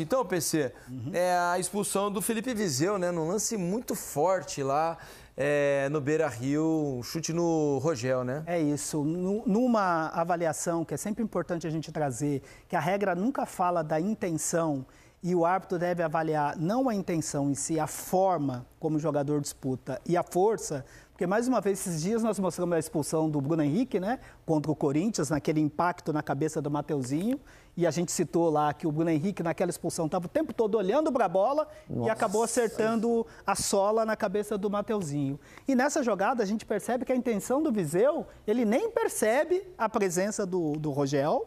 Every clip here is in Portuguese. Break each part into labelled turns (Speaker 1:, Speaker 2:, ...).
Speaker 1: Então, PC, uhum. é a expulsão do Felipe Viseu, né? Num lance muito forte lá é, no Beira Rio, chute no Rogel, né? É isso. Numa avaliação que é sempre importante a gente trazer, que a regra nunca fala da intenção e o árbitro deve avaliar não a intenção em si, a forma como o jogador disputa e a força porque, mais uma vez, esses dias nós mostramos a expulsão do Bruno Henrique, né? Contra o Corinthians, naquele impacto na cabeça do Mateuzinho. E a gente citou lá que o Bruno Henrique, naquela expulsão, estava o tempo todo olhando para a bola Nossa. e acabou acertando a sola na cabeça do Mateuzinho. E nessa jogada, a gente percebe que a intenção do Viseu, ele nem percebe a presença do, do Rogel,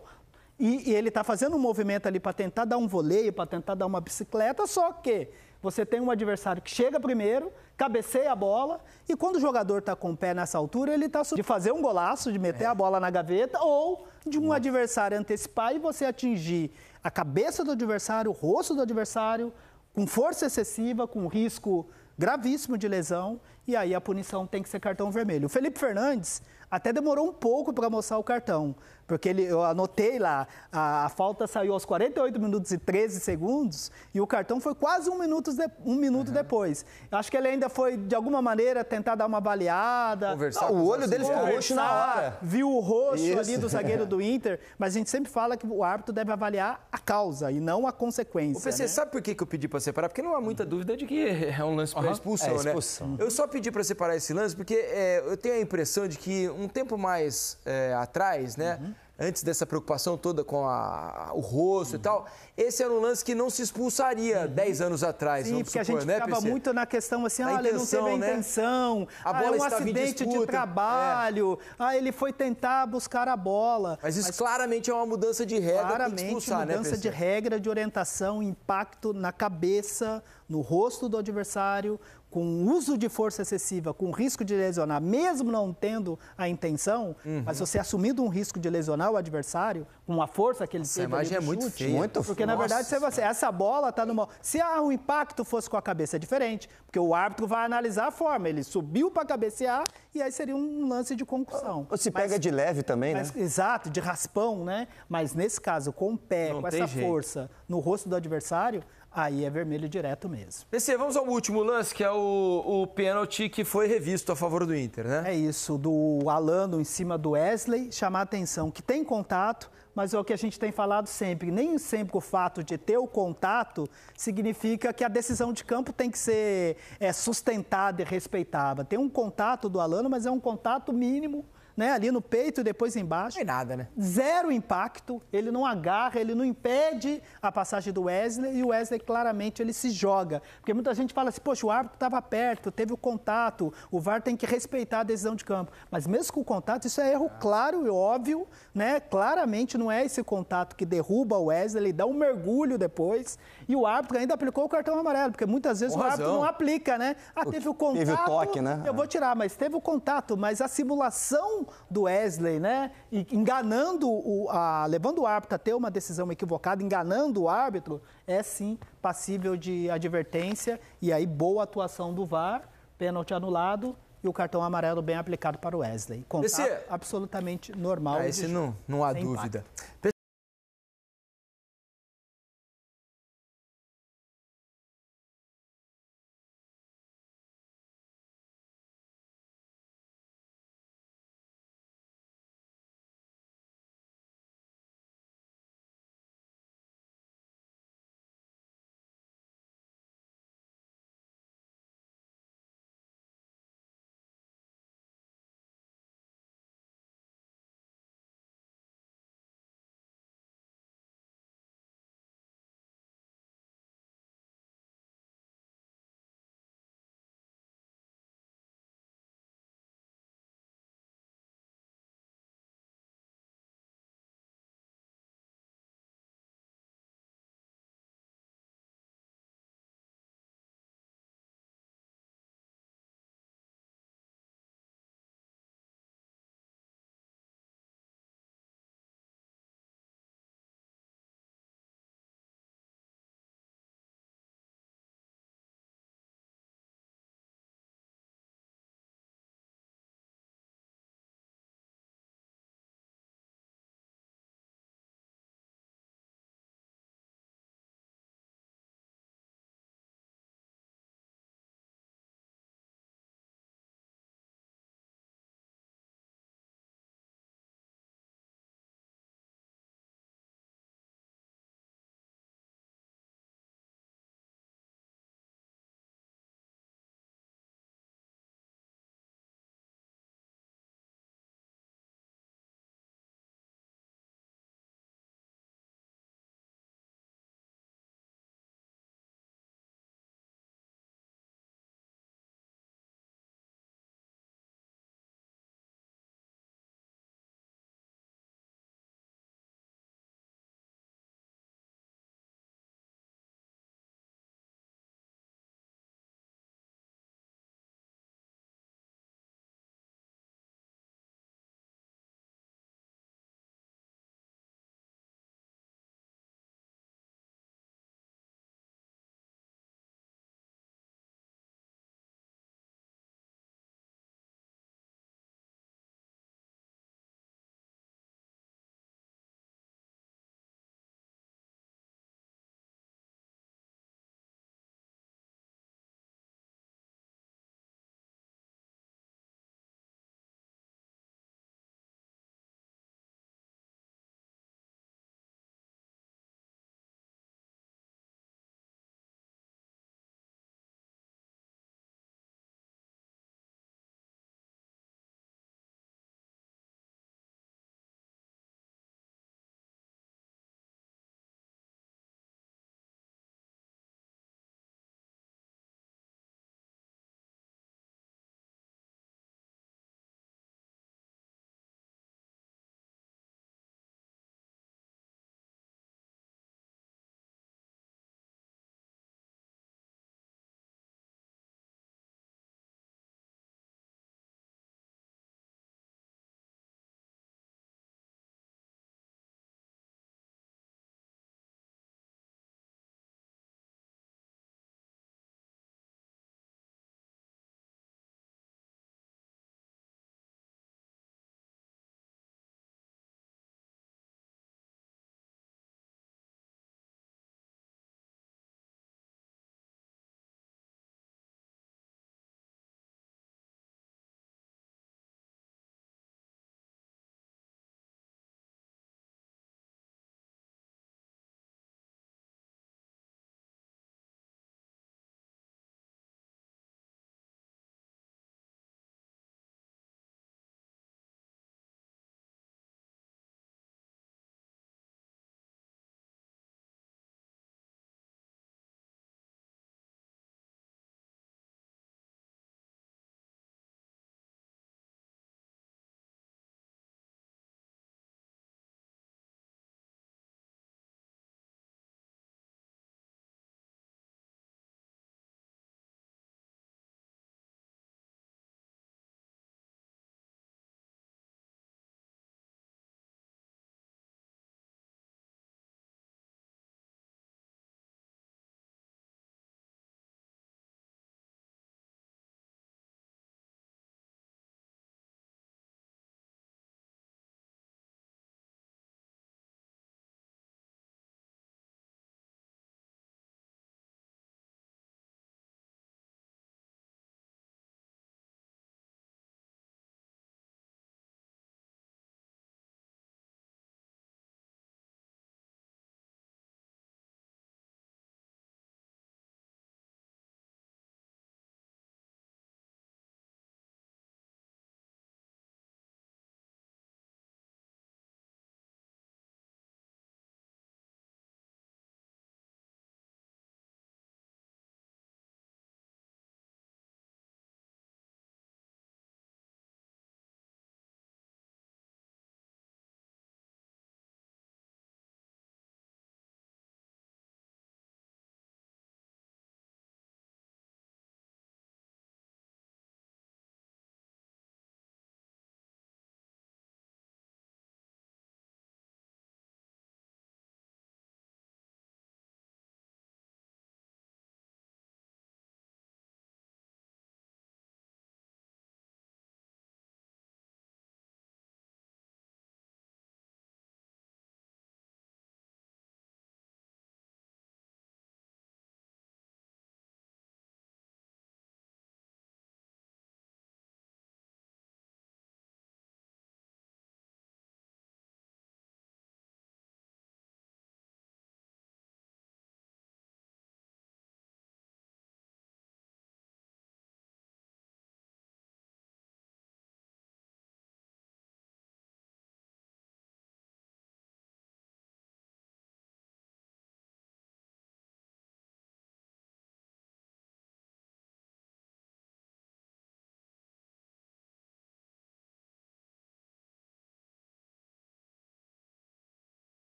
Speaker 1: e, e, ele está fazendo um movimento ali para tentar dar um voleio, para tentar dar uma bicicleta, só que você tem um adversário que chega primeiro, cabeceia a bola, e quando o jogador está com o pé nessa altura, ele está de fazer um golaço, de meter é. a bola na gaveta, ou de um Nossa. adversário antecipar e você atingir a cabeça do adversário, o rosto do adversário, com força excessiva, com risco gravíssimo de lesão, e aí a punição tem que ser cartão vermelho. O Felipe Fernandes até demorou um pouco para mostrar o cartão, porque ele, eu anotei lá, a, a, falta saiu aos 48 minutos e 13 segundos e o cartão foi quase um minuto, de, um minuto uhum. depois. Eu acho que ele ainda foi, de alguma maneira, tentar dar uma baleada. Conversar Não, o olho dele ficou roxo na hora. Viu o roxo Isso. ali do zagueiro do Inter, mas a gente sempre fala que o árbitro deve avaliar a causa e não a consequência. Você né? sabe por que eu pedi para separar? Porque não há muita dúvida de que é um lance para uhum. expulsão, é, né? expulsão, né? Uhum. Eu só pedi para separar esse lance porque é, eu tenho a impressão de que um um tempo mais é, atrás, né? Uhum. Antes dessa preocupação toda com a, o rosto uhum. e tal, esse era um lance que não se expulsaria 10 uhum. anos atrás. Sim, porque supor, a gente né, ficava muito na questão assim, ah, ele não teve a né? intenção, né? a bola ah, é um acidente de é. trabalho, é. ah, ele foi tentar buscar a bola. Mas isso Mas, claramente é uma mudança de regra claramente, expulsar, né, mudança né, de regra, de orientação, impacto na cabeça no rosto do adversário, com uso de força excessiva, com risco de lesionar, mesmo não tendo a intenção, uhum. mas você assumindo um risco de lesionar o adversário, com a força que ele Nossa, teve. Essa imagem é muito forte, feia. Muito porque, Nossa. na verdade, se você, essa bola está numa. Se ah, o impacto fosse com a cabeça, é diferente, porque o árbitro vai analisar a forma. Ele subiu para cabecear e aí seria um lance de concussão. Ou se pega mas, de leve também, mas, né? Exato, de raspão, né? Mas nesse caso, com o pé, não com essa jeito. força no rosto do adversário, aí é vermelho direto mesmo. PC, vamos ao último lance, que é o, o pênalti que foi revisto a favor do Inter, né? É isso, do Alano em cima do Wesley, chamar a atenção que tem contato, mas é o que a gente tem falado sempre. Nem sempre o fato de ter o contato significa que a decisão de campo tem que ser é, sustentada e respeitada. Tem um contato do Alano, mas é um contato mínimo né, ali no peito e depois embaixo. Não é nada, né? Zero impacto, ele não agarra, ele não impede a passagem do Wesley e o Wesley claramente ele se joga. Porque muita gente fala assim, poxa, o árbitro estava perto, teve o contato, o VAR tem que respeitar a decisão de campo. Mas mesmo com o contato, isso é erro ah. claro e óbvio, né? Claramente não é esse contato que derruba o Wesley, ele dá um mergulho depois e o árbitro ainda aplicou o cartão amarelo, porque muitas vezes com o razão. árbitro não aplica, né? Ah, teve o contato, teve o toque, né? eu vou é. tirar, mas teve o contato, mas a simulação do Wesley, né? E enganando o. A, levando o árbitro a ter uma decisão equivocada, enganando o árbitro, é sim passível de advertência. E aí, boa atuação do VAR, pênalti anulado e o cartão amarelo bem aplicado para o Wesley. Contato esse... É absolutamente normal. Ah, esse não, não há dúvida.